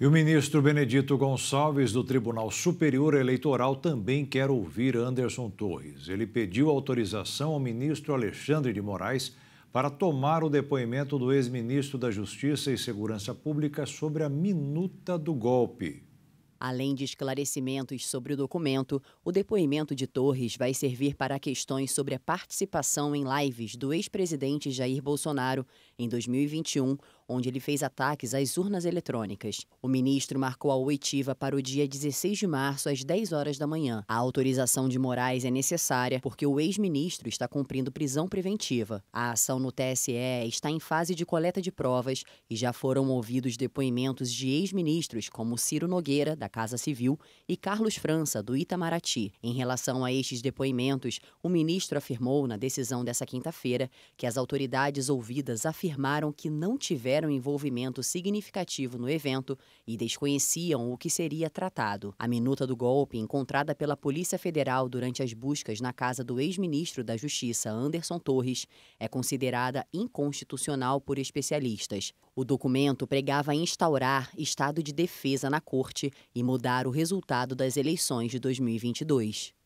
E o ministro Benedito Gonçalves, do Tribunal Superior Eleitoral, também quer ouvir Anderson Torres. Ele pediu autorização ao ministro Alexandre de Moraes para tomar o depoimento do ex-ministro da Justiça e Segurança Pública sobre a minuta do golpe. Além de esclarecimentos sobre o documento, o depoimento de Torres vai servir para questões sobre a participação em lives do ex-presidente Jair Bolsonaro em 2021, onde ele fez ataques às urnas eletrônicas. O ministro marcou a oitiva para o dia 16 de março, às 10 horas da manhã. A autorização de Moraes é necessária porque o ex-ministro está cumprindo prisão preventiva. A ação no TSE está em fase de coleta de provas e já foram ouvidos depoimentos de ex-ministros como Ciro Nogueira, da da Casa Civil, e Carlos França, do Itamaraty. Em relação a estes depoimentos, o ministro afirmou na decisão dessa quinta-feira que as autoridades ouvidas afirmaram que não tiveram envolvimento significativo no evento e desconheciam o que seria tratado. A minuta do golpe, encontrada pela Polícia Federal durante as buscas na casa do ex-ministro da Justiça, Anderson Torres, é considerada inconstitucional por especialistas. O documento pregava instaurar estado de defesa na corte e mudar o resultado das eleições de 2022.